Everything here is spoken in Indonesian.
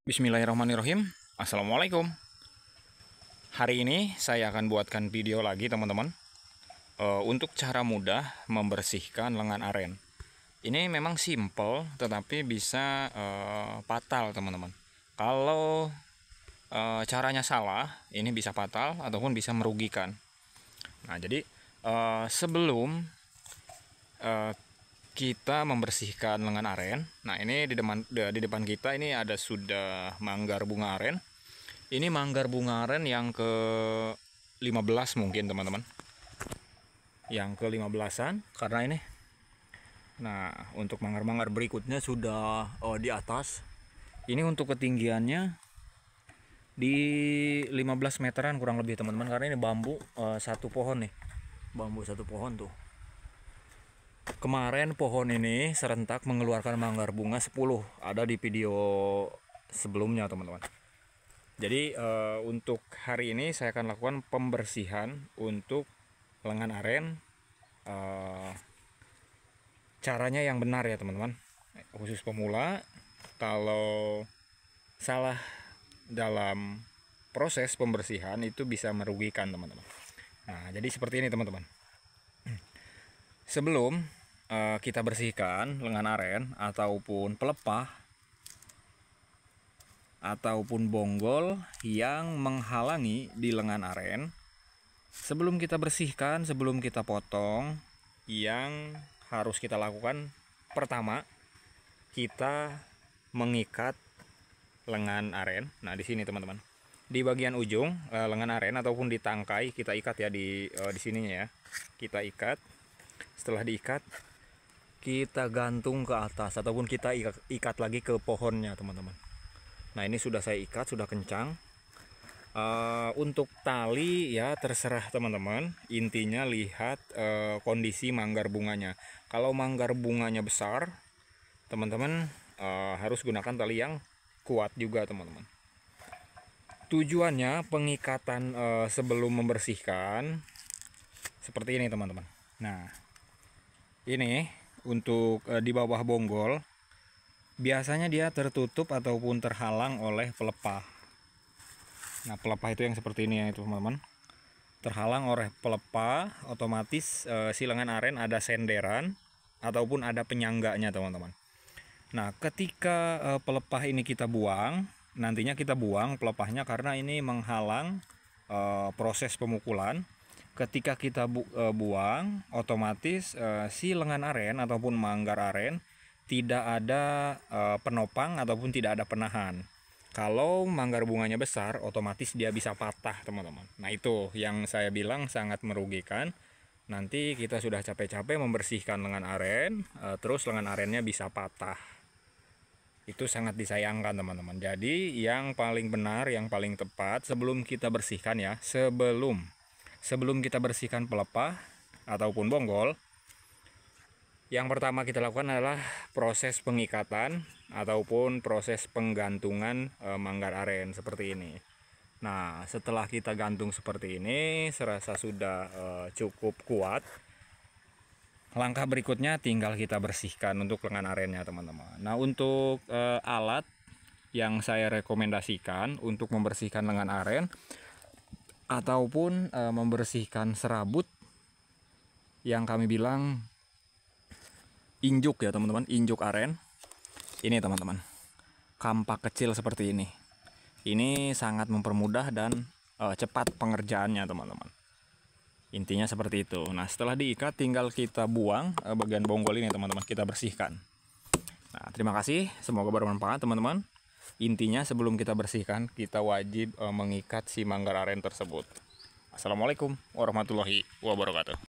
Bismillahirrahmanirrahim Assalamualaikum Hari ini saya akan buatkan video lagi teman-teman eh, Untuk cara mudah membersihkan lengan aren Ini memang simple tetapi bisa e, fatal teman-teman Kalau e, caranya salah ini bisa fatal ataupun bisa merugikan Nah jadi e, sebelum e, kita membersihkan lengan aren. Nah, ini di depan di depan kita ini ada sudah manggar bunga aren. Ini manggar bunga aren yang ke 15 mungkin, teman-teman. Yang ke 15-an karena ini. Nah, untuk manggar-manggar berikutnya sudah oh, di atas. Ini untuk ketinggiannya di 15 meteran kurang lebih, teman-teman, karena ini bambu uh, satu pohon nih. Bambu satu pohon tuh kemarin pohon ini serentak mengeluarkan manggar bunga 10 ada di video sebelumnya teman-teman jadi e, untuk hari ini saya akan lakukan pembersihan untuk lengan aren e, caranya yang benar ya teman-teman khusus pemula kalau salah dalam proses pembersihan itu bisa merugikan teman-teman nah jadi seperti ini teman-teman sebelum Eh, kita bersihkan lengan aren ataupun pelepah ataupun bonggol yang menghalangi di lengan aren sebelum kita bersihkan sebelum kita potong yang harus kita lakukan pertama kita mengikat lengan aren nah di sini teman-teman di bagian ujung eh, lengan aren ataupun di tangkai kita ikat ya di eh, di sininya ya kita ikat setelah diikat kita gantung ke atas ataupun kita ikat, lagi ke pohonnya teman-teman nah ini sudah saya ikat sudah kencang uh, untuk tali ya terserah teman-teman intinya lihat uh, kondisi manggar bunganya kalau manggar bunganya besar teman-teman uh, harus gunakan tali yang kuat juga teman-teman tujuannya pengikatan uh, sebelum membersihkan seperti ini teman-teman nah ini untuk e, di bawah bonggol biasanya dia tertutup ataupun terhalang oleh pelepah. Nah, pelepah itu yang seperti ini ya itu, teman-teman. Terhalang oleh pelepah, otomatis e, silangan aren ada senderan ataupun ada penyangganya, teman-teman. Nah, ketika e, pelepah ini kita buang, nantinya kita buang pelepahnya karena ini menghalang e, proses pemukulan ketika kita bu e, buang otomatis e, si lengan aren ataupun manggar aren tidak ada e, penopang ataupun tidak ada penahan kalau manggar bunganya besar otomatis dia bisa patah teman-teman nah itu yang saya bilang sangat merugikan nanti kita sudah capek-capek membersihkan lengan aren terus lengan arennya bisa patah itu sangat disayangkan teman-teman jadi yang paling benar yang paling tepat sebelum kita bersihkan ya sebelum Sebelum kita bersihkan pelepah ataupun bonggol, yang pertama kita lakukan adalah proses pengikatan ataupun proses penggantungan e, manggar aren seperti ini. Nah, setelah kita gantung seperti ini, serasa sudah e, cukup kuat. Langkah berikutnya tinggal kita bersihkan untuk lengan arennya, teman-teman. Nah, untuk e, alat yang saya rekomendasikan untuk membersihkan lengan aren ataupun e, membersihkan serabut yang kami bilang injuk ya teman-teman, injuk aren. Ini teman-teman. Kampak kecil seperti ini. Ini sangat mempermudah dan e, cepat pengerjaannya teman-teman. Intinya seperti itu. Nah, setelah diikat tinggal kita buang e, bagian bonggol ini teman-teman, kita bersihkan. Nah, terima kasih. Semoga bermanfaat teman-teman. Intinya sebelum kita bersihkan, kita wajib eh, mengikat si manggar aren tersebut. Assalamualaikum warahmatullahi wabarakatuh.